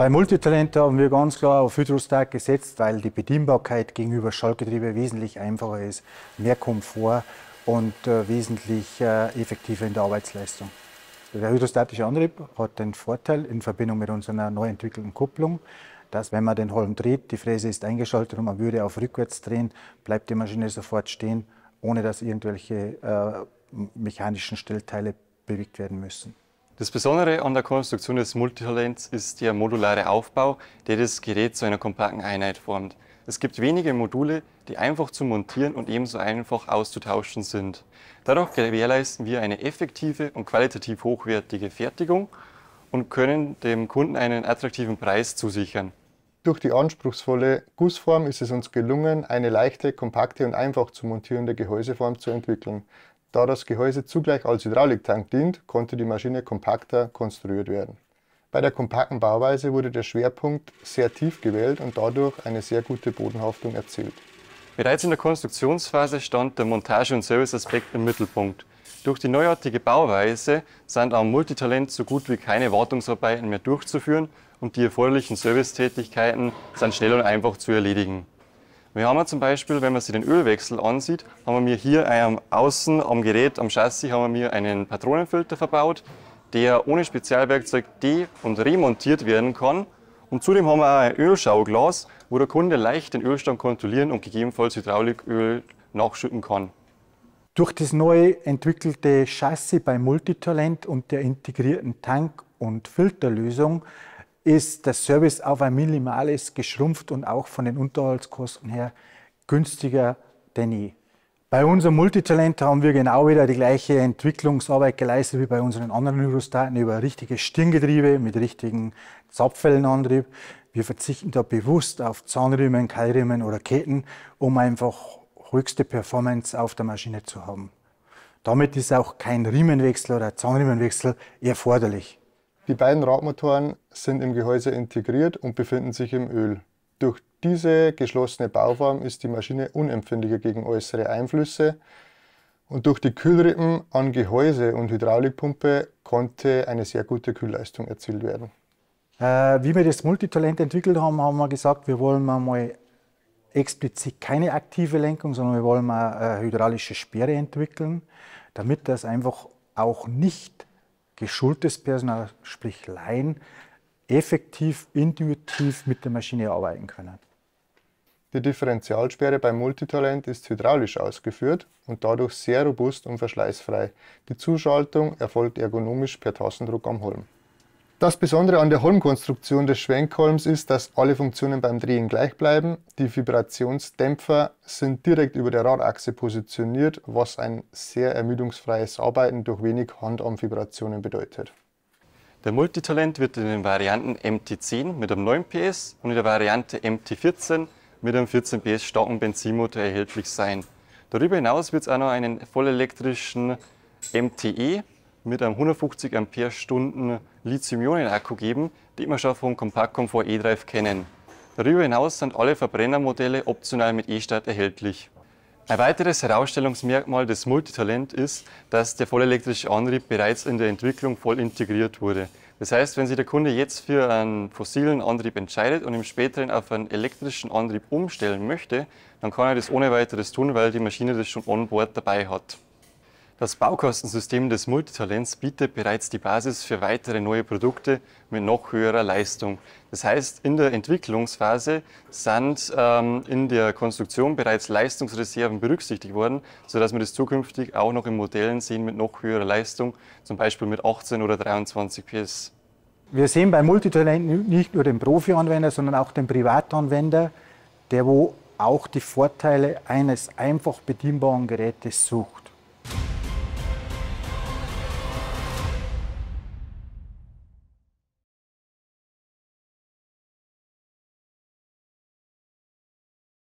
Bei Multitalent haben wir ganz klar auf Hydrostark gesetzt, weil die Bedienbarkeit gegenüber Schaltgetriebe wesentlich einfacher ist, mehr Komfort und äh, wesentlich äh, effektiver in der Arbeitsleistung. Der hydrostatische Antrieb hat den Vorteil in Verbindung mit unserer neu entwickelten Kupplung, dass wenn man den Holm dreht, die Fräse ist eingeschaltet und man würde auf rückwärts drehen, bleibt die Maschine sofort stehen, ohne dass irgendwelche äh, mechanischen Stellteile bewegt werden müssen. Das Besondere an der Konstruktion des Multitalents ist der modulare Aufbau, der das Gerät zu einer kompakten Einheit formt. Es gibt wenige Module, die einfach zu montieren und ebenso einfach auszutauschen sind. Dadurch gewährleisten wir eine effektive und qualitativ hochwertige Fertigung und können dem Kunden einen attraktiven Preis zusichern. Durch die anspruchsvolle Gussform ist es uns gelungen, eine leichte, kompakte und einfach zu montierende Gehäuseform zu entwickeln. Da das Gehäuse zugleich als Hydrauliktank dient, konnte die Maschine kompakter konstruiert werden. Bei der kompakten Bauweise wurde der Schwerpunkt sehr tief gewählt und dadurch eine sehr gute Bodenhaftung erzielt. Bereits in der Konstruktionsphase stand der Montage- und Serviceaspekt im Mittelpunkt. Durch die neuartige Bauweise sind am Multitalent so gut wie keine Wartungsarbeiten mehr durchzuführen und die erforderlichen Servicetätigkeiten sind schnell und einfach zu erledigen. Wir haben zum Beispiel, wenn man sich den Ölwechsel ansieht, haben wir hier am außen am Gerät, am Chassis, haben wir einen Patronenfilter verbaut, der ohne Spezialwerkzeug de- und remontiert werden kann. Und zudem haben wir auch ein Ölschauglas, wo der Kunde leicht den Ölstand kontrollieren und gegebenenfalls Hydrauliköl nachschütten kann. Durch das neu entwickelte Chassis bei Multitalent und der integrierten Tank- und Filterlösung ist der Service auf ein Minimales geschrumpft und auch von den Unterhaltskosten her günstiger denn je. Bei unserem Multitalent haben wir genau wieder die gleiche Entwicklungsarbeit geleistet wie bei unseren anderen Hyrostaten über richtige Stirngetriebe mit richtigen Zapfwellenantrieb. Wir verzichten da bewusst auf Zahnriemen, Keilriemen oder Ketten, um einfach höchste Performance auf der Maschine zu haben. Damit ist auch kein Riemenwechsel oder Zahnriemenwechsel erforderlich. Die beiden Radmotoren sind im Gehäuse integriert und befinden sich im Öl. Durch diese geschlossene Bauform ist die Maschine unempfindlicher gegen äußere Einflüsse und durch die Kühlrippen an Gehäuse und Hydraulikpumpe konnte eine sehr gute Kühlleistung erzielt werden. Äh, wie wir das Multitalent entwickelt haben, haben wir gesagt, wir wollen mal explizit keine aktive Lenkung, sondern wir wollen mal äh, hydraulische Sperre entwickeln, damit das einfach auch nicht geschultes Personal, sprich Laien, effektiv, intuitiv mit der Maschine arbeiten können. Die Differentialsperre beim Multitalent ist hydraulisch ausgeführt und dadurch sehr robust und verschleißfrei. Die Zuschaltung erfolgt ergonomisch per Tassendruck am Holm. Das Besondere an der Holmkonstruktion des Schwenkholms ist, dass alle Funktionen beim Drehen gleich bleiben. Die Vibrationsdämpfer sind direkt über der Radachse positioniert, was ein sehr ermüdungsfreies Arbeiten durch wenig Handarmvibrationen bedeutet. Der Multitalent wird in den Varianten MT10 mit einem 9 PS und in der Variante MT14 mit einem 14 PS starken Benzinmotor erhältlich sein. Darüber hinaus wird es auch noch einen vollelektrischen MTE mit einem 150 Ampere-Stunden Lithium-Ionen-Akku geben, die wir schon vom Kompaktkomfort E-Drive kennen. Darüber hinaus sind alle Verbrennermodelle optional mit E-Start erhältlich. Ein weiteres Herausstellungsmerkmal des Multitalent ist, dass der vollelektrische Antrieb bereits in der Entwicklung voll integriert wurde. Das heißt, wenn sich der Kunde jetzt für einen fossilen Antrieb entscheidet und im späteren auf einen elektrischen Antrieb umstellen möchte, dann kann er das ohne weiteres tun, weil die Maschine das schon on board dabei hat. Das Baukostensystem des Multitalents bietet bereits die Basis für weitere neue Produkte mit noch höherer Leistung. Das heißt, in der Entwicklungsphase sind ähm, in der Konstruktion bereits Leistungsreserven berücksichtigt worden, sodass wir das zukünftig auch noch in Modellen sehen mit noch höherer Leistung, zum Beispiel mit 18 oder 23 PS. Wir sehen bei Multitalent nicht nur den Profi-Anwender, sondern auch den Privatanwender, der wo auch die Vorteile eines einfach bedienbaren Gerätes sucht.